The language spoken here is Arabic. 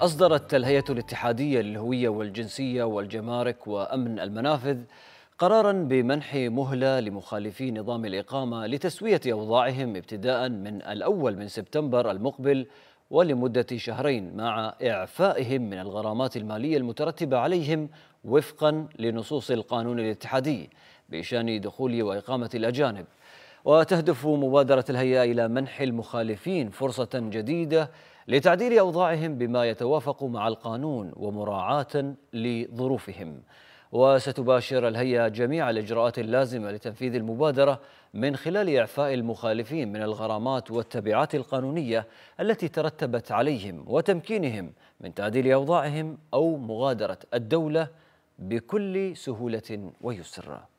أصدرت الهيئة الاتحادية للهوية والجنسية والجمارك وأمن المنافذ قرارا بمنح مهلة لمخالفي نظام الإقامة لتسوية أوضاعهم ابتداء من الأول من سبتمبر المقبل ولمدة شهرين مع إعفائهم من الغرامات المالية المترتبة عليهم وفقا لنصوص القانون الاتحادي بشأن دخول وإقامة الأجانب وتهدف مبادرة الهيئة إلى منح المخالفين فرصة جديدة لتعديل أوضاعهم بما يتوافق مع القانون ومراعاة لظروفهم وستباشر الهيئة جميع الإجراءات اللازمة لتنفيذ المبادرة من خلال إعفاء المخالفين من الغرامات والتبعات القانونية التي ترتبت عليهم وتمكينهم من تعديل أوضاعهم أو مغادرة الدولة بكل سهولة ويسر